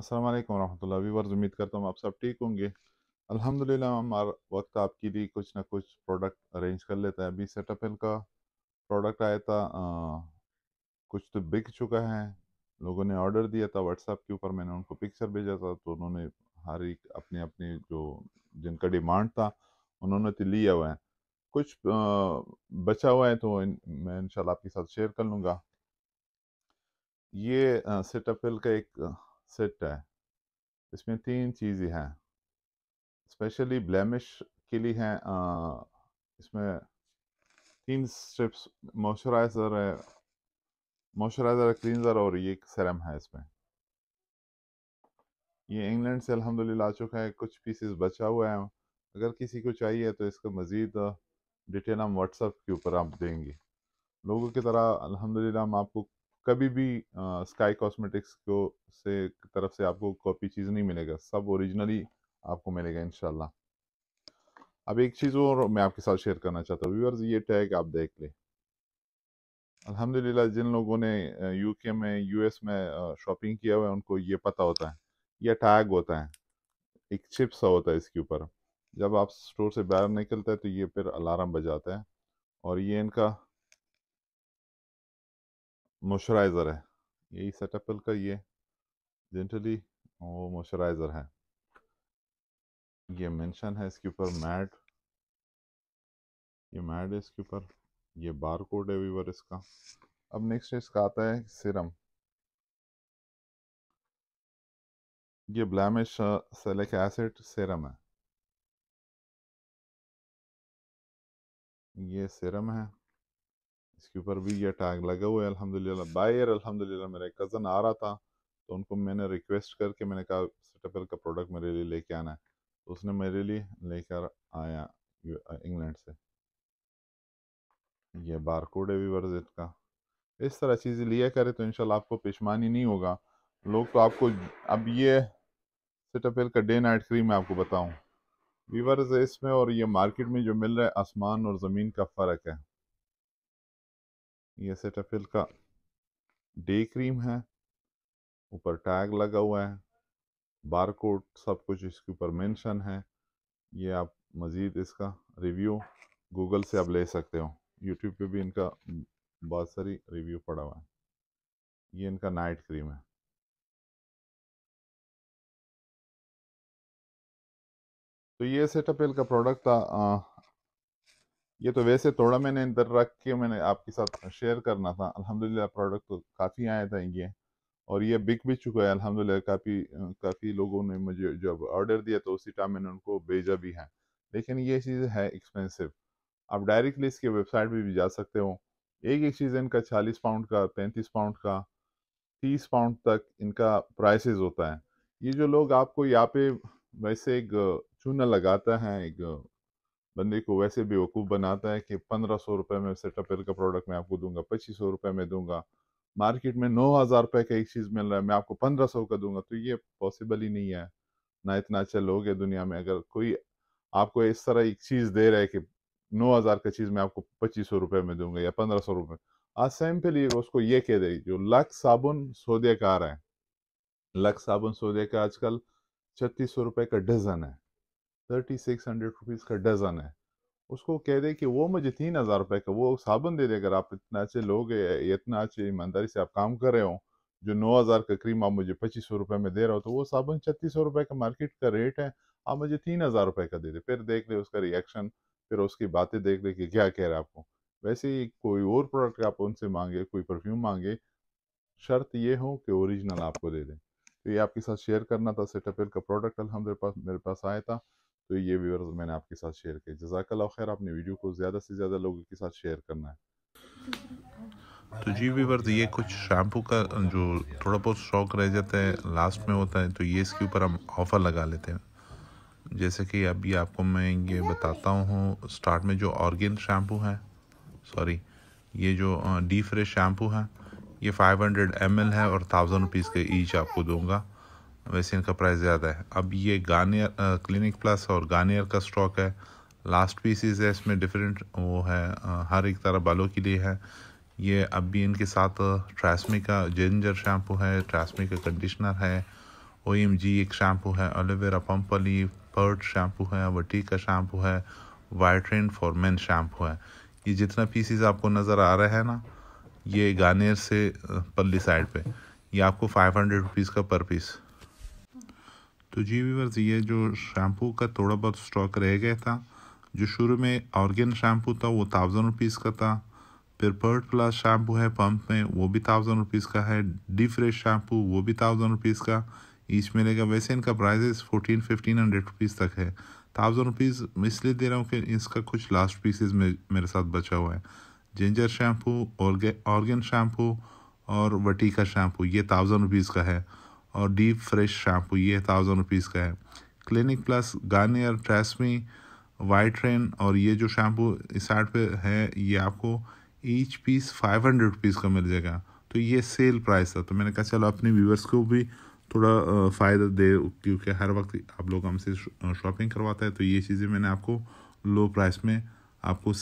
असलम वालेकुम रहमतुल्लाह उम्मीद करता हूँ आप सब ठीक होंगे अल्हम्दुलिल्लाह हम हर वक्त आपके लिए कुछ ना कुछ प्रोडक्ट अरेंज कर लेते हैं अभी सेटअप का प्रोडक्ट आया था आ, कुछ तो बिक चुका है लोगों ने ऑर्डर दिया था व्हाट्सएप के ऊपर मैंने उनको पिक्चर भेजा था तो उन्होंने हर एक अपने अपने जो जिनका डिमांड था उन्होंने तो लिया हुआ है कुछ आ, बचा हुआ है तो इन, मैं इन आपके साथ शेयर कर लूँगा ये सेटअप का एक सेट है इसमें तीन चीज़ें हैं स्पेशली ब्लेमिश के लिए हैं इसमें तीन स्ट्रिप्स मॉइस्चराइज़र है मॉइस्चराइज़र क्लिनजर और ये सरम है इसमें ये इंग्लैंड से अल्हम्दुलिल्लाह आ चुका है कुछ पीसेस बचा हुआ है अगर किसी को चाहिए तो इसका मज़ीद डिटेल हम व्हाट्सअप के ऊपर आप देंगे लोगों की तरह अल्हम्दुलिल्लाह हम आपको कभी भी स्काई कॉस्मेटिक्स को से तरफ से आपको कॉपी चीज़ नहीं मिलेगा सब ओरिजिनली आपको मिलेगा इन अब एक चीज़ और मैं आपके साथ शेयर करना चाहता हूँ व्यूअर्स ये टैग आप देख लें अल्हम्दुलिल्लाह जिन लोगों ने यूके में यूएस में शॉपिंग किया हुआ है उनको ये पता होता है यह टैग होता है एक चिप सा होता है इसके ऊपर जब आप स्टोर से बाहर निकलते हैं तो ये फिर अलार्म बजाता है और ये इनका मॉइस्चराइज़र है यही सेटअपल का ये जेंटली वो मॉइस्चराइज़र है ये मेंशन है इसके ऊपर मैट ये मैट है इसके ऊपर ये बार कोड है वीवर इसका अब नेक्स्ट इसका आता है सिरम ये ब्लैमिश सेलिक एसिड सिरम है ये सिरम है इसके ऊपर भी ये टैग लगा हुआ है अल्हम्दुलिल्लाह बायर अल्हम्दुलिल्लाह मेरा कज़न आ रहा था तो उनको मैंने रिक्वेस्ट करके मैंने कहा सेटअपल का प्रोडक्ट मेरे लिए लेके आना है तो उसने मेरे लिए लेकर आया इंग्लैंड से ये बार कोड है वीवर्स का इस तरह चीज़ें लिया करें तो इंशाल्लाह आपको पेशमानी नहीं होगा लोग तो आपको अब ये सेटअपेल का डे नाइट क्रीम मैं आपको बताऊँ वीवर्स इसमें और ये मार्केट में जो मिल रहा है आसमान और ज़मीन का फ़र्क है ये सेटाफिल का डे क्रीम है ऊपर टैग लगा हुआ है बार कोड सब कुछ इसके ऊपर मेंशन है ये आप मज़ीद इसका रिव्यू गूगल से आप ले सकते हो यूट्यूब पे भी इनका बहुत सारी रिव्यू पड़ा हुआ है ये इनका नाइट क्रीम है तो ये सेटापेल का प्रोडक्ट था आ, ये तो वैसे थोड़ा मैंने इधर रख के मैंने आपके साथ शेयर करना था अल्हम्दुलिल्लाह प्रोडक्ट तो काफ़ी आया था ये और ये बिक भी चुका है अल्हम्दुलिल्लाह काफ़ी काफ़ी लोगों ने मुझे जब ऑर्डर दिया तो उसी टाइम मैंने उनको भेजा भी है लेकिन ये चीज़ है एक्सपेंसिव आप डायरेक्टली इसके वेबसाइट पर भी जा सकते हो एक एक चीज़ इनका चालीस पाउंड का पैंतीस पाउंड का तीस पाउंड तक इनका प्राइसेस होता है ये जो लोग आपको यहाँ पे वैसे एक चूना लगाता है एक बंदे को वैसे बेवकूफ़ बनाता है कि पंद्रह सौ रुपये में टपेल का प्रोडक्ट मैं आपको दूंगा पच्चीस सौ रुपये में दूंगा मार्केट में नौ हज़ार रुपये का एक चीज़ मिल रहा है मैं आपको पंद्रह सौ का दूंगा तो ये पॉसिबल ही नहीं है ना इतना अच्छा लोग है दुनिया में अगर कोई आपको इस तरह एक चीज़ दे रहा है कि नौ हज़ार का चीज़ मैं आपको पच्चीस सौ रुपये में दूंगा या पंद्रह सौ रुपये आज ये उसको ये कह दे जो लक साबुन सौदे का आ रहा है लक साबुन सौदे का आजकल छत्तीस सौ रुपये का डजन है थर्टी सिक्स हंड्रेड रुपीज़ का डज़न है उसको कह दे कि वो मुझे तीन हज़ार रुपए का वो साबुन दे दे अगर आप इतना अच्छे लोग इतना अच्छे ईमानदारी से आप काम कर रहे हो जो नौ हज़ार का क्रीम आप मुझे पच्चीस सौ रुपए में दे रहे हो तो वो साबुन छत्तीस सौ रुपए का मार्केट का रेट है आप मुझे तीन हज़ार रुपए का दे दे फिर देख ले उसका रिएक्शन फिर उसकी बातें देख ले कि क्या कह रहे हैं आपको वैसे ही कोई और प्रोडक्ट आप उनसे मांगे कोई परफ्यूम मांगे शर्त ये हो कि ओरिजिनल आपको दे दें तो ये आपके साथ शेयर करना था सेटअपेल का प्रोडक्ट अलहमद पास मेरे पास आया था तो ये व्यूवर्स मैंने आपके साथ शेयर किया जजाकला खैर आपने वीडियो को ज़्यादा से ज़्यादा लोगों के साथ शेयर करना है तो जी वीवर्स ये कुछ शैम्पू का जो थोड़ा बहुत शौक रह जाता है लास्ट में होता है तो ये इसके ऊपर हम ऑफ़र लगा लेते हैं जैसे कि अभी आपको मैं ये बताता हूँ स्टार्ट में जो ऑर्गेन शैम्पू है सॉरी ये जो डी फ्रेश शैम्पू है ये 500 ml है और थाउजेंड रुपीज़ के ईच आपको दूंगा वैसे इनका प्राइस ज़्यादा है अब ये गार्नियर क्लिनिक प्लस और गार्नियर का स्टॉक है लास्ट पीसीज है इसमें डिफरेंट वो है आ, हर एक तरह बालों के लिए है ये अब भी इनके साथ ट्रैसमी का जिंजर शैम्पू है ट्रैसमी का कंडीशनर है ओ एम जी एक शैम्पू है एलोवेरा पम्पली पर्ट शैम्पू है वटी का शैम्पू है वाइट्रेन फॉर मेन शैम्पू है ये जितना पीसीज आपको नज़र आ रहा है ना ये गार्नियर से पल्ली साइड पे ये आपको फाइव हंड्रेड रुपीज़ का पर पीस तो जी वीवर्स ये जो शैम्पू का थोड़ा बहुत स्टॉक रह गया था जो शुरू में ऑर्गेन शैम्पू था वो थाउजेंड रुपीज़ का था फिर पर्ट प्लस शैम्पू है पंप में वो भी थाउजेंड रुपीज़ का है डी फ्रेश शैम्पू वो भी थाउजेंड रुपीज़ का ईच मिलेगा वैसे इनका prices fourteen fifteen hundred rupees तक है थाउजेंड रुपीज़ मैं इसलिए दे रहा हूँ कि इसका कुछ लास्ट पीसेज में मेरे साथ बचा हुआ है जिंजर शैम्पू ऑर्गे ऑर्गेन शैम्पू और वटीका शैम्पू ये थाउजेंड रुपीज़ का है और डीप फ्रेश शैम्पू ये थाउजेंड रुपीज़ का है Clinic Plus Garnier Tresemme white rain और ये जो शैम्पू इस साइड पे है ये आपको each piece five hundred rupees का मिल जाएगा तो ये सेल प्राइस था तो मैंने कहा चलो अपने व्यूवर्स को भी थोड़ा फ़ायदा दे क्योंकि हर वक्त आप लोग हमसे शॉपिंग करवाते हैं तो ये चीज़ें मैंने आपको लो प्राइस में आपको